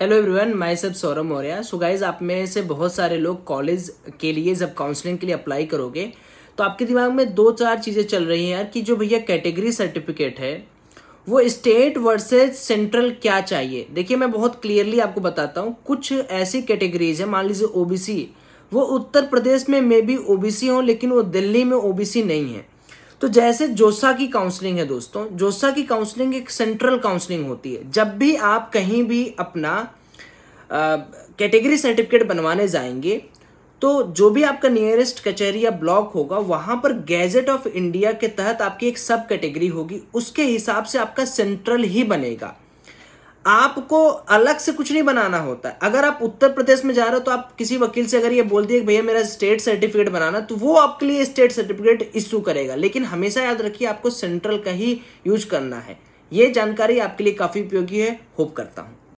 hello everyone my सब Saurabh Maurya so guys आप में से बहुत सारे लोग कॉलेज के लिए जब काउंसलिंग के लिए अप्लाई करोगे तो आपके दिमाग में दो चार चीज़ें चल रही हैं यार कि जो भैया कैटेगरी सर्टिफिकेट है वो स्टेट वर्सेज सेंट्रल क्या चाहिए देखिए मैं बहुत क्लियरली आपको बताता हूँ कुछ ऐसी कैटेगरीज है मान लीजिए ओ वो उत्तर प्रदेश में मे बी ओ हों लेकिन वो दिल्ली में ओ नहीं है तो जैसे जोसा की काउंसलिंग है दोस्तों जोसा की काउंसलिंग एक सेंट्रल काउंसलिंग होती है जब भी आप कहीं भी अपना कैटेगरी सर्टिफिकेट बनवाने जाएंगे तो जो भी आपका नियरेस्ट कचहरी या ब्लॉक होगा वहाँ पर गैजेट ऑफ इंडिया के तहत आपकी एक सब कैटेगरी होगी उसके हिसाब से आपका सेंट्रल ही बनेगा आपको अलग से कुछ नहीं बनाना होता है अगर आप उत्तर प्रदेश में जा रहे हो तो आप किसी वकील से अगर ये बोल दिए भैया मेरा स्टेट सर्टिफिकेट बनाना तो वो आपके लिए स्टेट सर्टिफिकेट इशू करेगा लेकिन हमेशा याद रखिए आपको सेंट्रल का ही यूज करना है ये जानकारी आपके लिए काफ़ी उपयोगी है होप करता हूँ